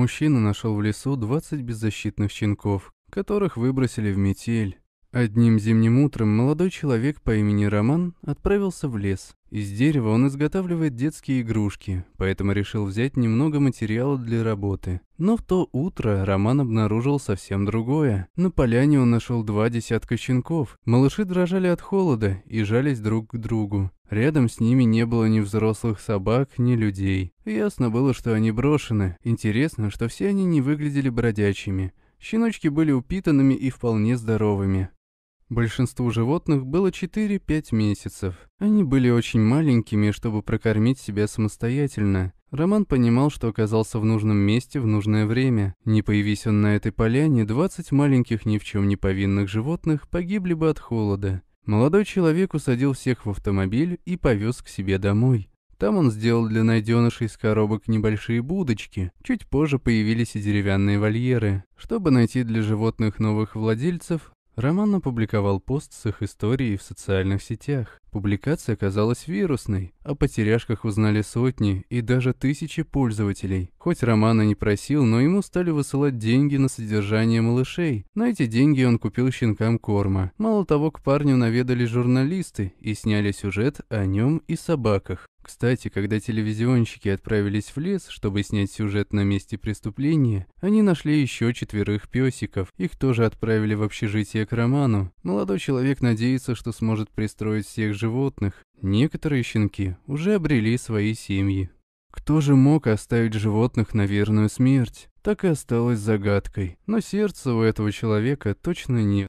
Мужчина нашел в лесу 20 беззащитных щенков, которых выбросили в метель, Одним зимним утром молодой человек по имени Роман отправился в лес. Из дерева он изготавливает детские игрушки, поэтому решил взять немного материала для работы. Но в то утро Роман обнаружил совсем другое. На поляне он нашел два десятка щенков. Малыши дрожали от холода и жались друг к другу. Рядом с ними не было ни взрослых собак, ни людей. Ясно было, что они брошены. Интересно, что все они не выглядели бродячими. Щеночки были упитанными и вполне здоровыми. Большинству животных было 4-5 месяцев. Они были очень маленькими, чтобы прокормить себя самостоятельно. Роман понимал, что оказался в нужном месте в нужное время. Не появись он на этой поляне, 20 маленьких ни в чем не повинных животных погибли бы от холода. Молодой человек усадил всех в автомобиль и повез к себе домой. Там он сделал для найденышей из коробок небольшие будочки. Чуть позже появились и деревянные вольеры. Чтобы найти для животных новых владельцев, Роман опубликовал пост с их историей в социальных сетях. Публикация оказалась вирусной, о потеряшках узнали сотни и даже тысячи пользователей. Хоть Романа не просил, но ему стали высылать деньги на содержание малышей. На эти деньги он купил щенкам корма. Мало того, к парню наведали журналисты и сняли сюжет о нем и собаках. Кстати, когда телевизионщики отправились в лес, чтобы снять сюжет на месте преступления, они нашли еще четверых песиков. Их тоже отправили в общежитие к Роману. Молодой человек надеется, что сможет пристроить всех животных. Некоторые щенки уже обрели свои семьи. Кто же мог оставить животных на верную смерть? Так и осталось загадкой. Но сердца у этого человека точно нет.